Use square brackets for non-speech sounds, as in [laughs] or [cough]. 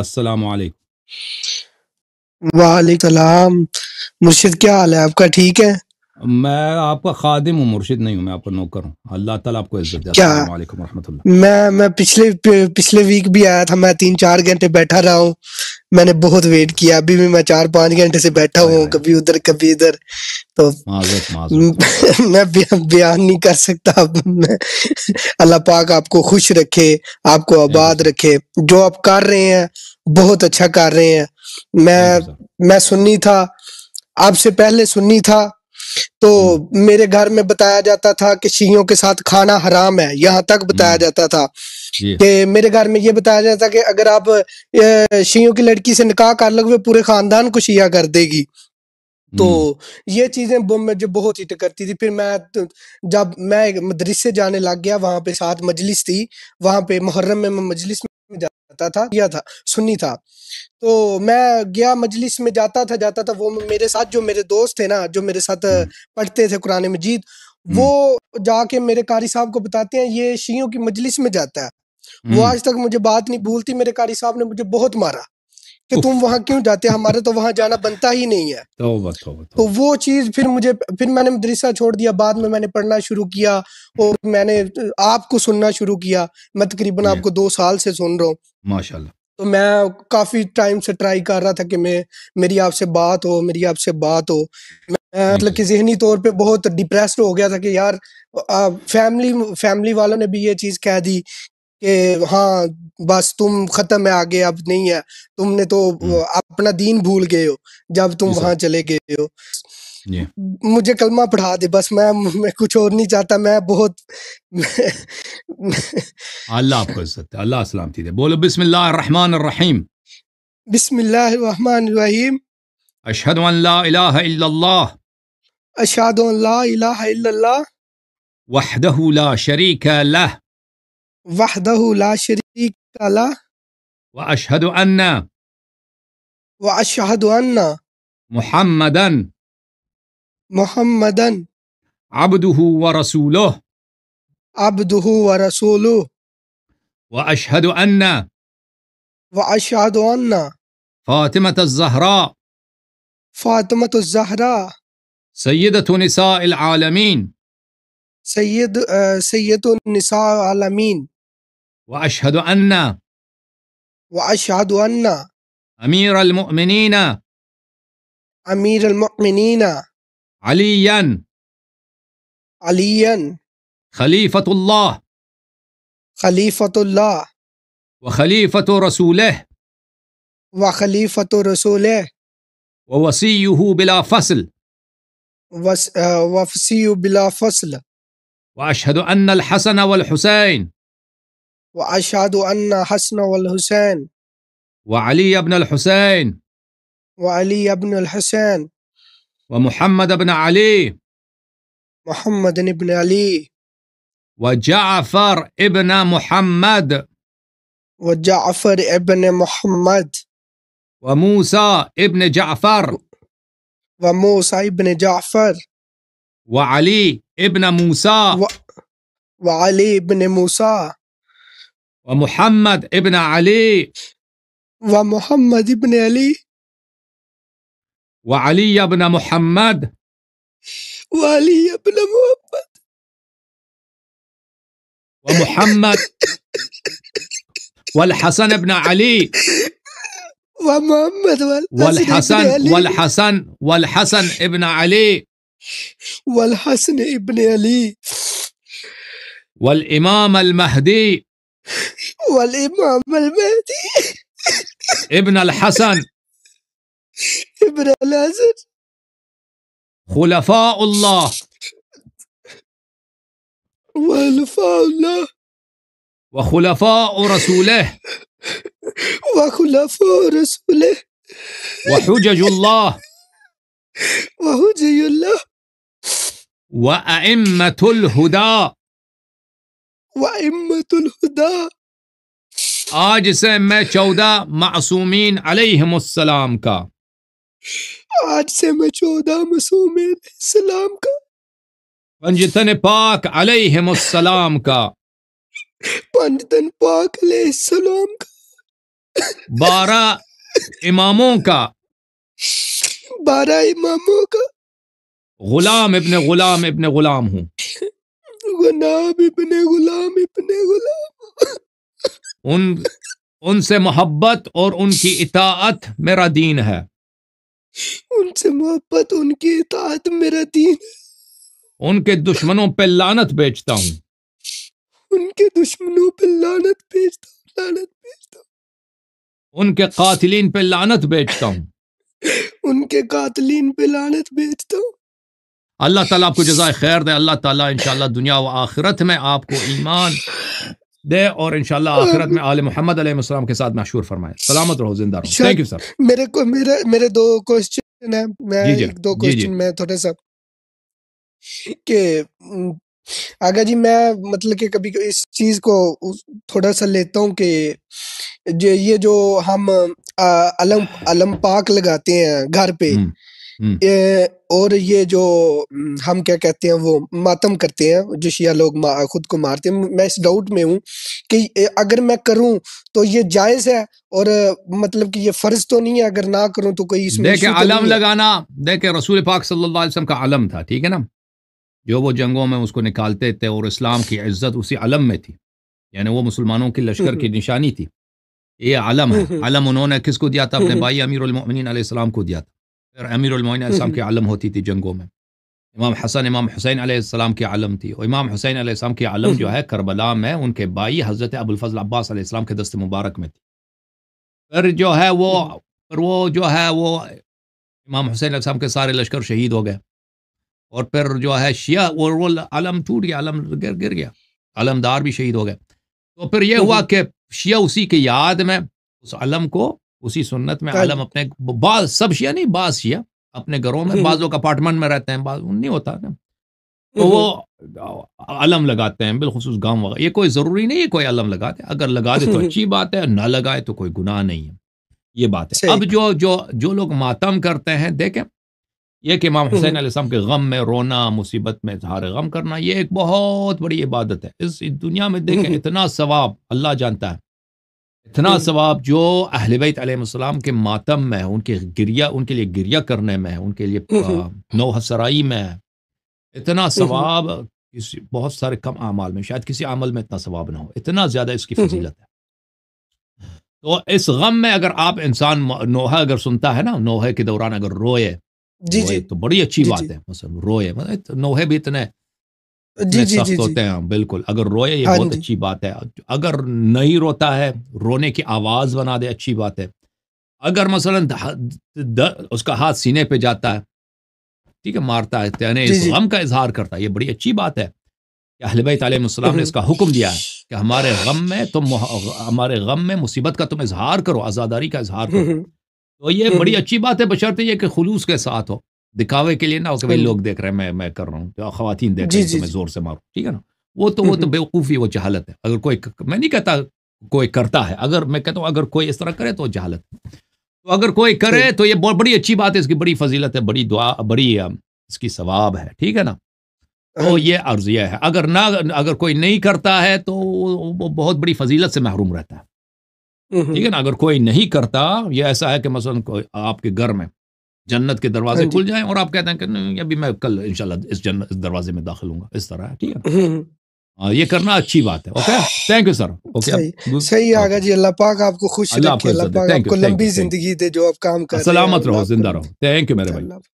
السلام علیکم وعلیکم السلام مرشد کیا حال ہے آپ کا ٹھیک ہے میں آپ کا خادم ہوں ہوں مرشد نہیں میں آپ کا نوکر ہوں اللہ تعالیٰ آپ کو عزت میں پچھلے ویک بھی آیا تھا میں تین چار گھنٹے بیٹھا رہا ہوں میں نے بہت ویٹ کیا ابھی بھی میں چار پانچ گھنٹے سے بیٹھا ہوں کبھی کبھی ادھر ادھر تو [laughs] میں بیان نہیں کر سکتا اللہ پاک آپ کو خوش رکھے آپ کو آباد جی۔ رکھے جو آپ کر رہے ہیں بہت اچھا کر رہے ہیں میں جی، جی، سنی تھا آپ سے پہلے سنی تھا تو میرے گھر میں بتایا جاتا تھا کہ شیوں کے ساتھ کھانا حرام ہے یہاں تک بتایا جاتا تھا جی۔ کہ میرے گھر میں یہ بتایا جاتا کہ اگر آپ شیوں کی لڑکی سے نکاح کر لگے پورے خاندان کو شیعہ کر دے گی تو یہ چیزیں جو بہت ہی کرتی تھی پھر میں جب میں مدرسے جانے لگ گیا وہاں پہ ساتھ مجلس تھی وہاں پہ محرم میں میں مجلس میں جاتا تھا تھا تھا کیا سنی تو میں گیا مجلس میں جاتا تھا جاتا تھا وہ میرے ساتھ جو میرے دوست تھے نا جو میرے ساتھ پڑھتے تھے قرآن مجید وہ جا کے میرے قاری صاحب کو بتاتے ہیں یہ شیوں کی مجلس میں جاتا ہے وہ آج تک مجھے بات نہیں بھولتی میرے قاری صاحب نے مجھے بہت مارا کہ تم وہاں کیوں جاتے ہمارے تو وہاں جانا بنتا ہی نہیں ہے تو وہ چیز پھر مجھے پھر میں نے مدرسہ چھوڑ دیا بعد میں میں نے پڑھنا شروع کیا اور میں نے آپ کو سننا شروع کیا میں تقریباً آپ کو دو سال سے سن رہا ہوں ماشاء اللہ تو میں کافی ٹائم سے ٹرائی کر رہا تھا کہ میں میری آپ سے بات ہو میری آپ سے بات ہو میں جی، مطلب جی۔ کہ ذہنی طور پہ بہت ڈپریسڈ ہو گیا تھا کہ یار فیملی فیملی والوں نے بھی یہ چیز کہہ دی کہ ہاں بس تم ختم ہے آگے اب نہیں ہے تم نے تو اپنا دین بھول گئے ہو جب تم جی وہاں چلے گئے ہو جی۔ مجھے کلمہ پڑھا دے بس میں کچھ اور نہیں چاہتا میں بہت اللہ آپ کو عزت ہے اللہ سلامتی دے بولو بسم اللہ الرحمن الرحیم بسم اللہ الرحمن الرحیم اشہد ان لا الہ الا اللہ اشہد ان لا الہ الا اللہ وحدہ لا شریک لہ وحدہ لا شریک صديق وأشهد أن وأشهد أن محمدا محمدا عبده ورسوله عبده ورسوله وأشهد أن وأشهد أن فاطمة الزهراء فاطمة الزهراء سيدة نساء العالمين سيد آه، سيدة نساء العالمين وأشهد أن وأشهد أن أمير المؤمنين أمير المؤمنين عليا عليا خليفة الله خليفة الله وخليفة رسوله وخليفة رسوله ووصيه بلا فصل آه، وصيه بلا فصل وأشهد أن الحسن والحسين وأشهد أن حسن والحسين وعلي بن الحسين وعلي بن الحسين ومحمد بن علي محمد بن علي وجعفر ابن محمد وجعفر ابن محمد وموسى ابن جعفر وموسى ابن جعفر وعلي ابن موسى و... وعلي ابن موسى ومحمد ابن علي ومحمد ابن علي وعلي بن محمد وعلي بن محمد ومحمد والحسن بن علي ومحمد والحسن والحسن والحسن ابن علي والحسن ابن علي والإمام المهدي والإمام المهدي ابن الحسن ابن الحسن خلفاء الله وخلفاء الله وخلفاء رسوله وخلفاء رسوله وحجج الله وحجج الله وأئمة الهدى واہت الدا آج سے میں چودہ معصومین علیہم السلام کا آج سے میں چودہ معصومین علیہ السلام کا پنجتن پاک علیہم السلام کا پنجتن پاک علیہ السلام کا بارہ اماموں کا بارہ اماموں کا غلام ابن غلام ابن غلام ہوں غلام ابن غلام ابن غلام ان ان سے محبت اور ان کی اطاعت میرا دین ہے ان سے محبت ان کی اطاعت میرا دین ہے ان کے دشمنوں پہ لانت بیچتا ہوں ان کے دشمنوں پہ لانت بیچتا ہوں لانت بیچتا ہوں ان کے قاتلین پہ لانت بیچتا ہوں ان کے قاتلین پہ لانت بیچتا ہوں اللہ تعالیٰ آپ کو جزائے خیر دے اللہ تعالیٰ انشاءاللہ دنیا و آخرت میں آپ کو ایمان دے اور انشاءاللہ آخرت میں آل محمد علیہ السلام کے ساتھ محشور فرمائے سلامت رہو زندہ رہو تھینک یو سر میرے کو میرے میرے دو کوسچن ہیں میں جی, جی۔ دو کوسچن جی، جی۔ میں تھوڑے سا کہ آگا جی میں مطلب کہ کبھی اس چیز کو تھوڑا سا لیتا ہوں کہ یہ جو ہم علم علم پاک لگاتے ہیں گھر پہ اور یہ جو ہم کیا کہتے ہیں وہ ماتم کرتے ہیں جو شیعہ لوگ خود کو مارتے ہیں میں اس ڈاؤٹ میں ہوں کہ اگر میں کروں تو یہ جائز ہے اور مطلب کہ یہ فرض تو نہیں ہے اگر نہ کروں تو کوئی اس میں دیکھیں علم لگانا دیکھیں رسول پاک صلی اللہ علیہ وسلم کا علم تھا ٹھیک ہے نا جو وہ جنگوں میں اس کو نکالتے تھے اور اسلام کی عزت اسی علم میں تھی یعنی وہ مسلمانوں کی لشکر کی نشانی تھی یہ علم ہے علم انہوں نے کس کو دیا تھا اپنے بھائی امیر المؤمنین علیہ السلام کو دیا تھا پھر امیر علیہ السلام کی علم ہوتی تھی جنگوں میں امام حسن امام حسین علیہ السلام کی علم تھی اور امام حسین علیہ السلام کی علم جو ہے کربلا میں ان کے بائی حضرت ابوالفضل علیہ السلام کے دست مبارک میں تھی پھر جو ہے وہ پھر وہ جو ہے وہ امام حسین علیہ السلام کے سارے لشکر شہید ہو گئے اور پھر جو ہے شیعہ اور وہ علم ٹوٹ گیا علم گر گر گیا علم دار بھی شہید ہو گئے تو پھر یہ [laughs] ہوا کہ شیعہ اسی کی یاد میں اس علم کو اسی سنت میں عالم اپنے بعض سب شیعہ نہیں بعض شیعہ اپنے گھروں میں بعض لوگ اپارٹمنٹ میں رہتے ہیں بعض نہیں ہوتا نا تو وہ علم لگاتے ہیں بالخصوص گاؤں وغیرہ یہ کوئی ضروری نہیں ہے کوئی علم لگاتے اگر لگا دے تو [laughs] اچھی بات ہے نہ لگائے تو کوئی گناہ نہیں ہے یہ بات ہے اب جو جو جو لوگ ماتم کرتے ہیں دیکھیں یہ کہ امام حسین علیہ السلام کے غم میں رونا مصیبت میں اظہار غم کرنا یہ ایک بہت بڑی عبادت ہے اس دنیا میں دیکھیں اتنا ثواب اللہ جانتا ہے اتنا ثواب جو اہل بیت علیہ السلام کے ماتم میں ان کے گریا ان کے لیے گریا کرنے میں ان کے لیے حسرائی میں اتنا ثواب بہت سارے کم اعمال میں شاید کسی عمل میں اتنا ثواب نہ ہو اتنا زیادہ اس کی فضیلت ہے تو اس غم میں اگر آپ انسان نوحا اگر سنتا ہے نا نوحے کے دوران اگر روئے جی جی تو بڑی اچھی جی، بات جی۔ ہے روئے مطلب نوحے بھی اتنے جی جی سخت جی، جی۔ ہوتے ہیں بالکل اگر روئے یہ ہاں بہت جی۔ اچھی بات ہے اگر نہیں روتا ہے رونے کی آواز بنا دے اچھی بات ہے اگر مثلاً اس کا ہاتھ سینے پہ جاتا ہے ٹھیک ہے مارتا ہے یعنی غم کا اظہار کرتا ہے یہ بڑی اچھی بات ہے کہ اہل بیت علیہ السلام نے اس کا حکم دیا ہے کہ ہمارے غم میں تم ہمارے غم میں مصیبت کا تم اظہار کرو آزاداری کا اظہار کرو تو یہ بڑی اچھی بات ہے بشرطے یہ کہ خلوص کے ساتھ ہو دکھاوے کے لیے نہ لوگ دیکھ رہے ہیں میں میں کر رہا ہوں خواتین دیکھ جی، ہیں ہوں جی، میں جی۔ زور سے ماروں ٹھیک ہے نا وہ تو وہ تو بیوقوفی وہ جہالت ہے اگر کوئی میں نہیں کہتا کوئی کرتا ہے اگر میں کہتا ہوں اگر کوئی اس طرح کرے تو جہالت تو اگر کوئی کرے تو یہ بہت بڑی اچھی بات ہے اس کی بڑی فضیلت ہے بڑی دعا بڑی اس کی ثواب ہے ٹھیک ہے نا تو یہ عرضیہ ہے اگر نہ اگر کوئی نہیں کرتا ہے تو وہ بہت بڑی فضیلت سے محروم رہتا ہے ٹھیک ہے نا اگر کوئی نہیں کرتا یہ ایسا ہے کہ مثلاً آپ کے گھر میں جنت کے دروازے ہاں جی۔ کھل جائیں اور آپ کہتے ہیں کہ ابھی میں کل انشاءاللہ اس جنت اس دروازے میں داخل ہوں گا اس طرح ہے ٹھیک ہے ہاں۔ ہاں، یہ کرنا اچھی بات ہے okay thank you sir okay صحیح آگا جی اللہ پاک آپ کو خوش رکھے اللہ پاک آپ کو لمبی زندگی دے جو آپ کام کر سلامت رہو زندہ رہو تھینک یو میرے بھائی